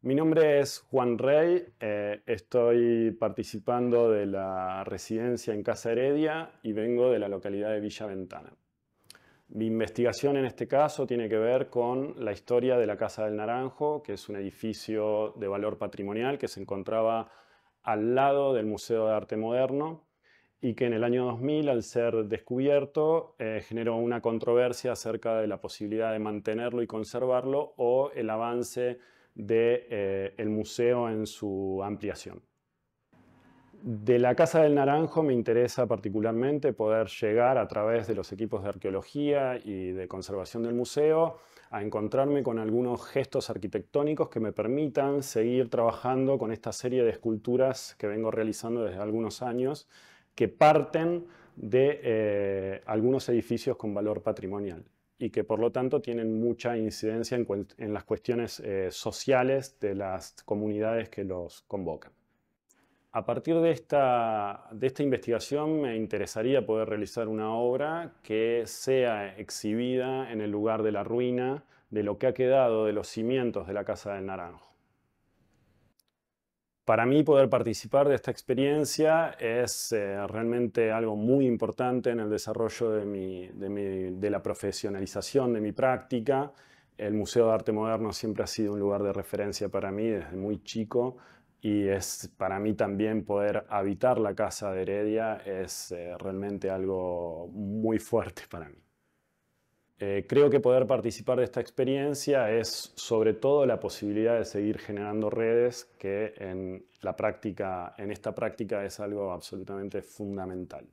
Mi nombre es Juan Rey, eh, estoy participando de la residencia en Casa Heredia y vengo de la localidad de Villa Ventana. Mi investigación en este caso tiene que ver con la historia de la Casa del Naranjo, que es un edificio de valor patrimonial que se encontraba al lado del Museo de Arte Moderno y que en el año 2000, al ser descubierto, eh, generó una controversia acerca de la posibilidad de mantenerlo y conservarlo o el avance del de, eh, museo en su ampliación. De la Casa del Naranjo me interesa particularmente poder llegar a través de los equipos de arqueología y de conservación del museo a encontrarme con algunos gestos arquitectónicos que me permitan seguir trabajando con esta serie de esculturas que vengo realizando desde algunos años, que parten de eh, algunos edificios con valor patrimonial y que por lo tanto tienen mucha incidencia en, las cuestiones eh, sociales de las comunidades que los convocan. A partir de esta, de esta investigación me interesaría poder realizar una obra que sea exhibida en el lugar de la ruina de lo que ha quedado de los cimientos de la Casa del Naranjo. Para mí poder participar de esta experiencia es eh, realmente algo muy importante en el desarrollo de, mi, de, la profesionalización de mi práctica. El Museo de Arte Moderno siempre ha sido un lugar de referencia para mí desde muy chico y es para mí también poder habitar la casa de Heredia es eh, realmente algo muy fuerte para mí. Eh, creo que poder participar de esta experiencia es sobre todo la posibilidad de seguir generando redes que en esta práctica es algo absolutamente fundamental.